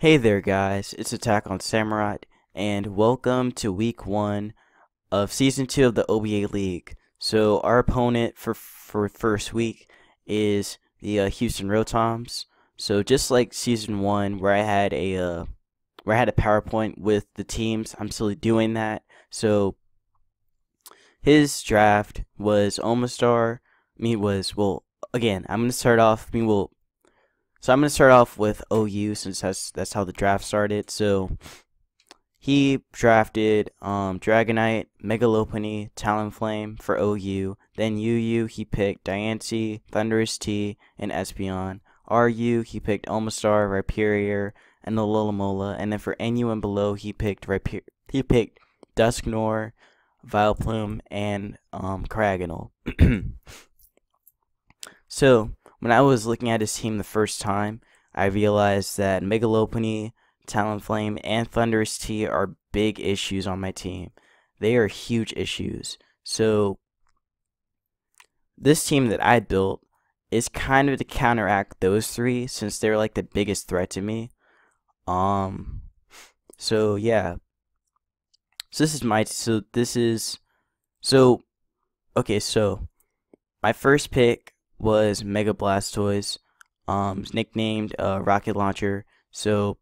Hey there, guys. It's Attack on Samurai, and welcome to week one of season two of the OBA League. So, our opponent for for first week is the uh, Houston Rotoms. So, just like season one, where I had a uh, where I had a PowerPoint with the teams, I'm still doing that. So, his draft was Omastar. Me was well. Again, I'm gonna start off. Me well so I'm going to start off with OU since that's that's how the draft started. So he drafted um, Dragonite, Megalopony, Talonflame for OU. Then UU, he picked Diancie, Thunderous T, and Espeon. RU, he picked Omastar, Rhyperior, and Alola And then for NU and below, he picked Rhyper- he picked Dusknor, Vileplume, and um, so when I was looking at his team the first time, I realized that Megalopony, Talonflame, and Thunderous T are big issues on my team. They are huge issues. So, this team that I built is kind of to counteract those three since they're like the biggest threat to me. Um, so yeah. So this is my, so this is, so, okay, so my first pick was Mega Blastoise. Um, it's nicknamed uh, Rocket Launcher. So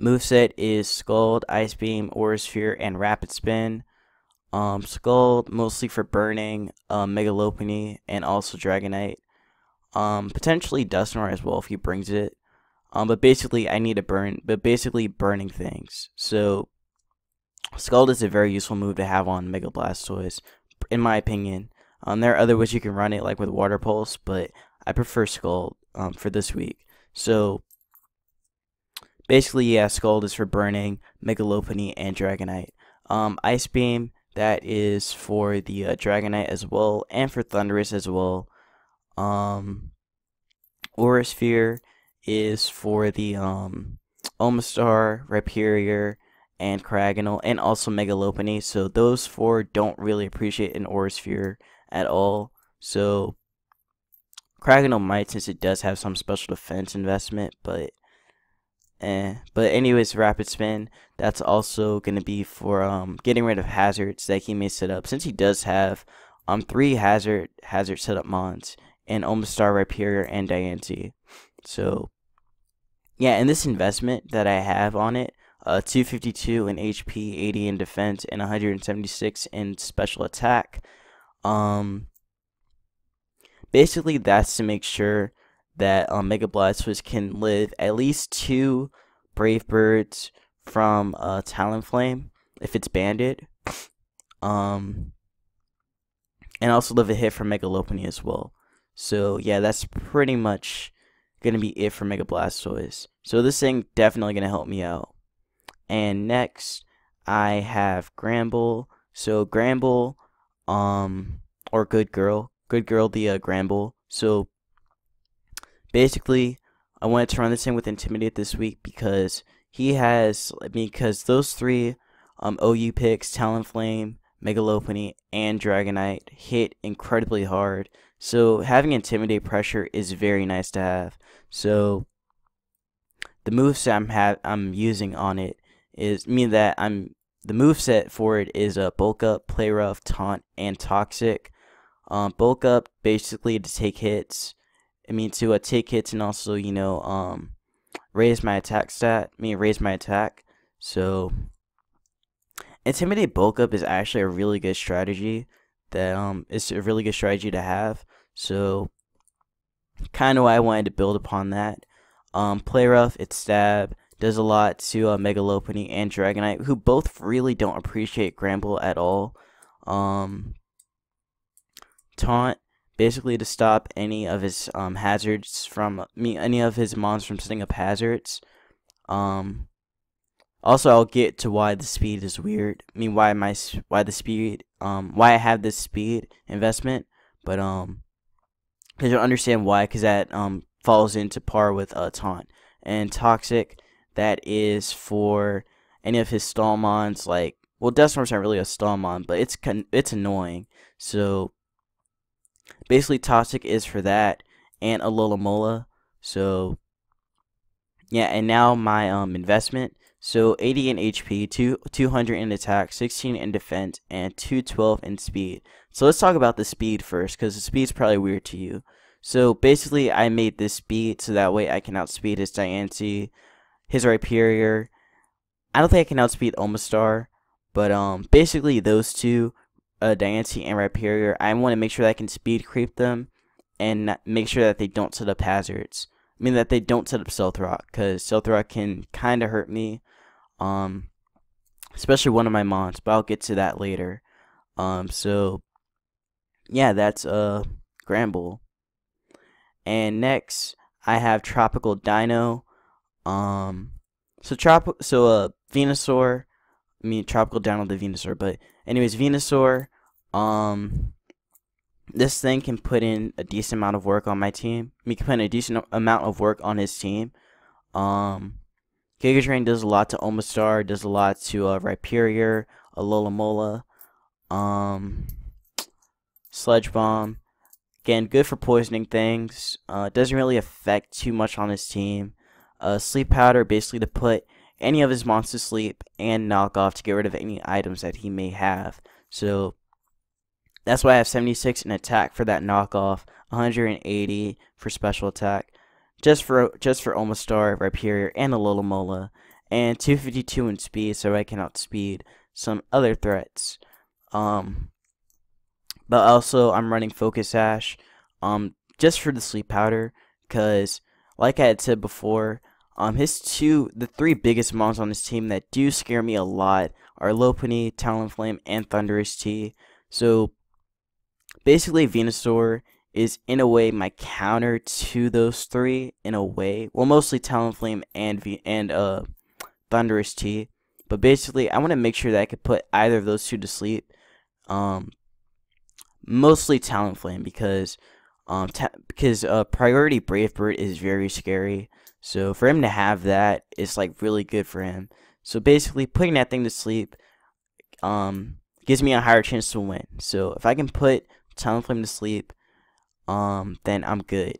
moveset is Scald, Ice Beam, Aura Sphere, and Rapid Spin. Um, Scald mostly for burning, uh, Megalopony, and also Dragonite. Um, potentially Dusknoir as well if he brings it. Um, but basically, I need to burn, but basically burning things. So Scald is a very useful move to have on Mega Blastoise, in my opinion. Um, there are other ways you can run it, like with Water Pulse, but I prefer Scald um, for this week. So basically, yeah, Scald is for burning Megalopony and Dragonite. Um, Ice Beam, that is for the uh, Dragonite as well, and for Thunderous as well. Um, Aura Sphere is for the um, Omastar, Rhyperior, and Kraganal, and also Megalopony. So those four don't really appreciate an Aura Sphere at all. So Krakenel might since it does have some special defense investment, but eh. But anyways, rapid spin. That's also gonna be for um getting rid of hazards that he may set up since he does have um three hazard hazard setup mons and Omastar Rhyperior and Diancie. So yeah, and this investment that I have on it, uh, 252 in HP, 80 in defense, and 176 in special attack um, basically, that's to make sure that um, Mega Blastoise can live at least two Brave Birds from uh, Talonflame if it's banded. Um, and also live a hit from Megalopony as well. So, yeah, that's pretty much going to be it for Mega Blastoise. So, this thing definitely going to help me out. And next, I have Gramble. So, Gramble um, or Good Girl, Good Girl the uh, Gramble. So basically, I wanted to run this in with Intimidate this week because he has because those three um, OU picks, Talonflame, Megalopony, and Dragonite hit incredibly hard. So having Intimidate pressure is very nice to have. So the moves I'm have I'm using on it is mean that I'm the move set for it is a bulk up, play rough, taunt, and toxic. Um, bulk up basically to take hits. I mean to uh, take hits and also you know um, raise my attack stat. I mean raise my attack. So intimidate bulk up is actually a really good strategy. That um, it's a really good strategy to have. So kind of why I wanted to build upon that. Um, play rough, it's stab does a lot to uh, Megalopony and Dragonite, who both really don't appreciate Gramble at all. Um, taunt, basically to stop any of his um, hazards from me, any of his mons from setting up hazards. Um, also, I'll get to why the speed is weird. I mean, why my why the speed, um, why I have this speed investment, but um, because you'll understand why, because that um falls into par with a uh, taunt and toxic that is for any of his Stallmons, like, well, Deathstorm's not really a Stallmon, but it's it's annoying. So, basically, Toxic is for that, and a Mola. So, yeah, and now my um investment. So 80 in HP, two, 200 in attack, 16 in defense, and 212 in speed. So let's talk about the speed first, because the speed's probably weird to you. So basically, I made this speed so that way I can outspeed his Diancie his Rhyperior. I don't think I can outspeed Omastar, but um, basically those two, uh, Diancie and Rhyperior, I want to make sure that I can speed creep them and make sure that they don't set up hazards. I mean that they don't set up Stealth because Stealth can kind of hurt me, um, especially one of my mons, but I'll get to that later. Um, so, yeah, that's uh, Gramble. And next, I have Tropical Dino. Um, so trop so a uh, Venusaur, I mean tropical down the Venusaur, but anyways, Venusaur. Um, this thing can put in a decent amount of work on my team. He can put in a decent amount of work on his team. Um, Giga Drain does a lot to Omastar, does a lot to uh, Rhyperior, Alola um, Sledge Bomb. Again, good for poisoning things. Uh, doesn't really affect too much on his team. A sleep powder basically to put any of his monsters to sleep and knock off to get rid of any items that he may have. So that's why I have 76 in attack for that knockoff, 180 for special attack, just for just for Omastar, Rhyperior, and Mola, and 252 in speed so I can outspeed some other threats. Um, but also I'm running Focus Ash, um, just for the sleep powder, cause like I had said before, um, his two, the three biggest mons on his team that do scare me a lot are Lopunny, Talonflame, and Thunderous T. So basically, Venusaur is in a way my counter to those three in a way. Well, mostly Talonflame and v- and uh, Thunderous T. But basically, I want to make sure that I could put either of those two to sleep. Um, mostly Talonflame because um, because uh, priority Brave Bird is very scary. So for him to have that, it's like really good for him. So basically, putting that thing to sleep, um, gives me a higher chance to win. So if I can put Talonflame to sleep, um, then I'm good.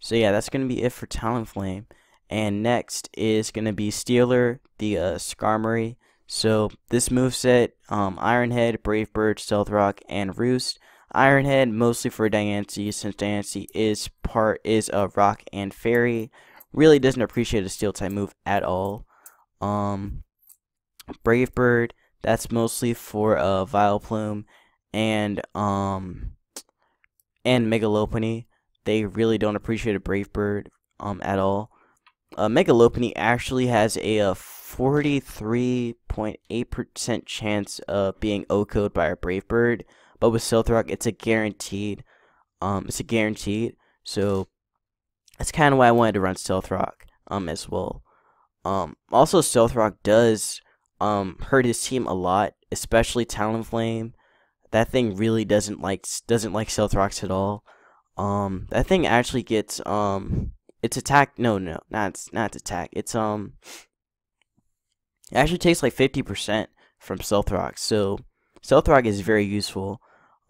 So yeah, that's gonna be it for Talonflame. And next is gonna be Steeler, the uh, Skarmory. So this move set, um, Iron Head, Brave Bird, Stealth Rock, and Roost. Ironhead mostly for Diancie since Diancie is part is a rock and fairy. Really doesn't appreciate a steel type move at all. Um Brave Bird, that's mostly for a uh, Vileplume and um and Megalopony. They really don't appreciate a Brave Bird um at all. Uh, Megalopony actually has a, 43.8% uh, chance of being O-code by a Brave Bird. But with Silthrock, it's a guaranteed. Um, it's a guaranteed. So that's kind of why I wanted to run Silthrock um, as well. Um, also, Silthrock does um, hurt his team a lot, especially Talonflame. That thing really doesn't like doesn't like Silthrox at all. Um, that thing actually gets um, its attack. No, no, not not its attack. It's um, it actually takes like fifty percent from Rock. So Silthrock is very useful.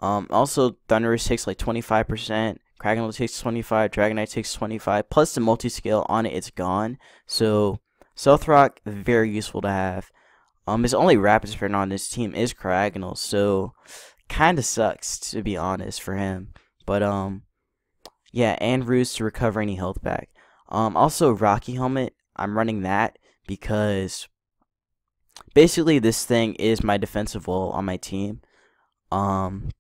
Um, also, Thunderous takes like 25%, Krakenel takes 25, Dragonite takes 25, plus the multi-scale on it, it's gone. So, Southrock, very useful to have. Um, his only rapid sprint on this team is Kraganel, so kind of sucks, to be honest, for him. But, um, yeah, and Ruse to recover any health back. Um, also, Rocky Helmet, I'm running that because basically this thing is my defensive wall on my team. Um,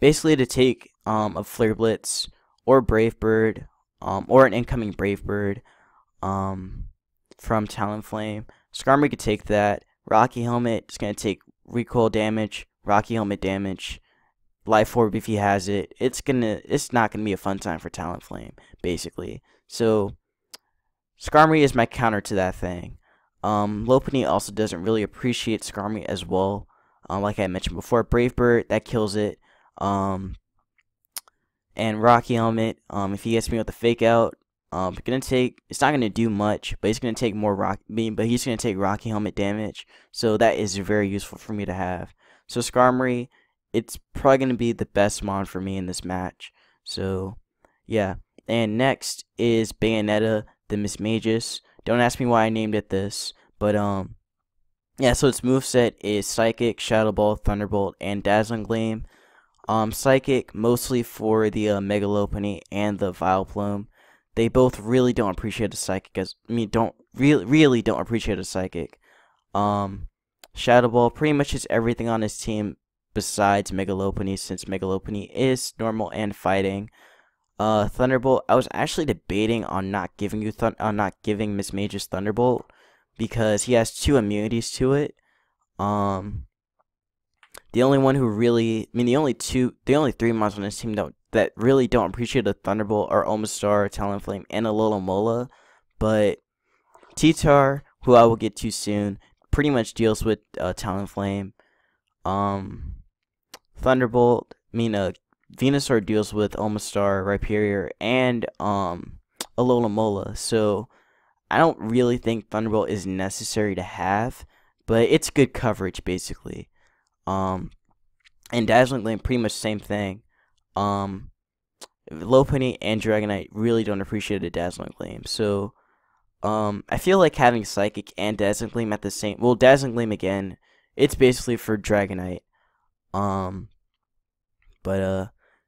basically to take um, a Flare Blitz or Brave Bird um, or an incoming Brave Bird um, from Talonflame. Skarmory could take that. Rocky Helmet is going to take recoil damage, Rocky Helmet damage, Life Orb if he has it. It's gonna, it's not gonna be a fun time for Talonflame, basically. So, Skarmory is my counter to that thing. Um, Lopunny also doesn't really appreciate Skarmory as well. Um, like I mentioned before, Brave Bird that kills it. Um, and Rocky Helmet, um, if he gets me with the fake out, um, it's gonna take. It's not gonna do much, but it's gonna take more rock. But he's gonna take Rocky Helmet damage, so that is very useful for me to have. So Skarmory, it's probably gonna be the best mon for me in this match. So, yeah. And next is Bayonetta, the Miss Magus. Don't ask me why I named it this, but um, yeah. So its move set is Psychic, Shadow Ball, Thunderbolt, and Dazzling Gleam. Um, Psychic mostly for the uh, Megalopony and the Vileplume. They both really don't appreciate a Psychic as I mean don't really really don't appreciate a Psychic. Um, Shadow Ball pretty much is everything on his team besides Megalopony since Megalopony is normal and fighting. Uh, Thunderbolt. I was actually debating on not giving you on not giving Miss Mage's Thunderbolt because he has two immunities to it. Um, the only one who really, I mean, the only two, the only three mods on this team that that really don't appreciate a Thunderbolt are Omastar, Talonflame, and Alola Mola. But Titar, who I will get to soon, pretty much deals with uh, Talonflame. Um, Thunderbolt, I mean, uh, Venusaur deals with Omastar, Rhyperior, and um, Alola Mola. So I don't really think Thunderbolt is necessary to have, but it's good coverage basically. Um, and Dazzling Gleam, pretty much same thing. Um, Low and Dragonite really don't appreciate a Dazzling Gleam. So, um, I feel like having Psychic and Dazzling Gleam at the same. Well, Dazzling Gleam again, it's basically for Dragonite. Um, but uh,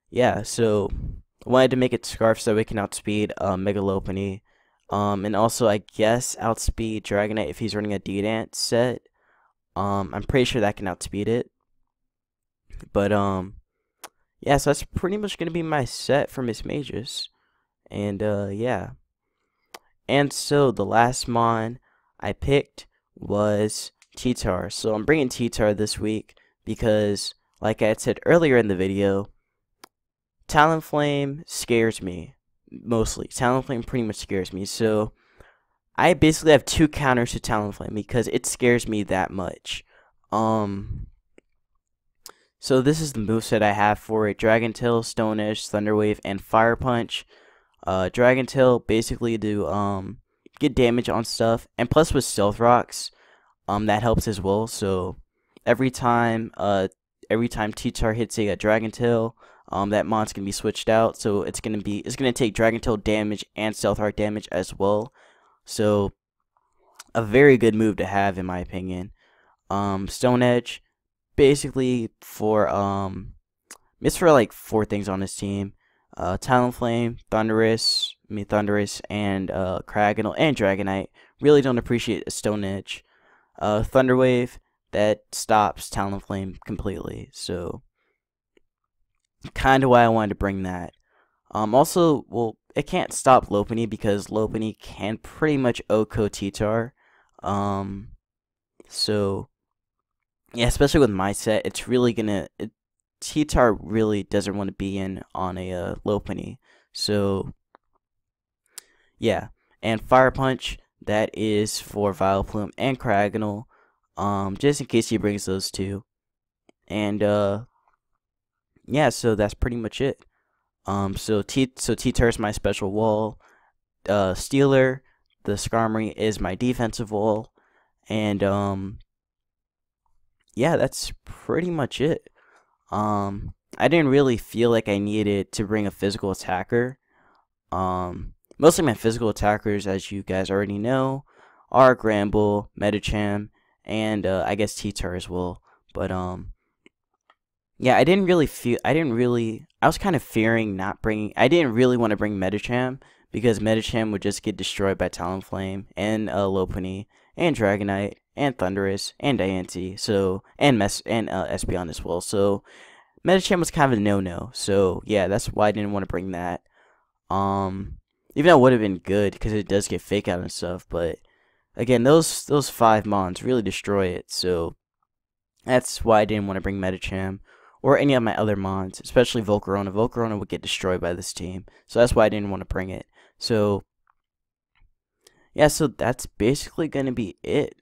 yeah. So, I wanted to make it Scarf so it can outspeed uh, Megalopony. Um, and also I guess outspeed Dragonite if he's running a D dance set. Um, I'm pretty sure that can outspeed it. But um, yeah, so that's pretty much gonna be my set for Miss Mages, and uh, yeah. And so the last mon I picked was Titar. So I'm bringing Titar this week because, like I had said earlier in the video, Talonflame scares me mostly. Talonflame pretty much scares me. So I basically have two counters to Talonflame because it scares me that much. Um, so this is the moveset I have for it. Dragon Tail, Stone Edge, Thunder Wave, and Fire Punch. Uh, Dragon Tail basically to um, get damage on stuff. And plus with Stealth Rocks, um, that helps as well. So every time uh, every time T-Tar hits a, Dragon Tail, um, that mod's gonna be switched out, so it's gonna be it's gonna take Dragon Tail damage and Stealth Rock damage as well. So, a very good move to have, in my opinion. Um, Stone Edge, basically for um, it's for like four things on his team: uh, Talonflame, Thunderous, I mean Thunderous, and uh, and Dragonite. Really don't appreciate a Stone Edge. Uh, Thunderwave that stops Talonflame completely. So, kind of why I wanted to bring that. Um, also, well, it can't stop Lopunny because Lopunny can pretty much Oko Titar. Um, so, yeah, especially with my set, it's really gonna. It, Titar really doesn't want to be in on a uh, Lopunny. So, yeah. And Fire Punch, that is for Vileplume and Cragonal, um, just in case he brings those two. And, uh, yeah, so that's pretty much it. Um, so T so T is my special wall. Uh, Steeler, the Skarmory is my defensive wall, and um, yeah, that's pretty much it. Um, I didn't really feel like I needed to bring a physical attacker. Um, mostly my physical attackers, as you guys already know, are Gramble, Medicham, and uh, I guess T-Tur as well. But um, yeah, I didn't really feel. I didn't really. I was kind of fearing not bringing. I didn't really want to bring Medicham because Medicham would just get destroyed by Talonflame and uh, Lopunny and Dragonite and Thunderous and Diancie. So and Mess and uh, Espeon as well. So Medicham was kind of a no-no. So yeah, that's why I didn't want to bring that. Um, even though it would have been good because it does get fake out and stuff, but again, those those five mons really destroy it. So that's why I didn't want to bring Medicham or any of my other mods, especially Volcarona. Volcarona would get destroyed by this team, so that's why I didn't want to bring it. So, yeah, so that's basically going to be it.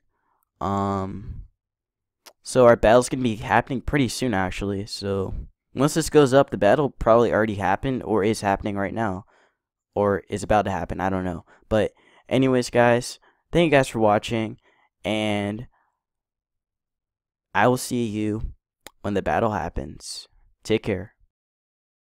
Um, so our battle's going to be happening pretty soon, actually. So, once this goes up, the battle probably already happened or is happening right now. Or is about to happen, I don't know. But, anyways, guys, thank you guys for watching, and I will see you when the battle happens. Take care.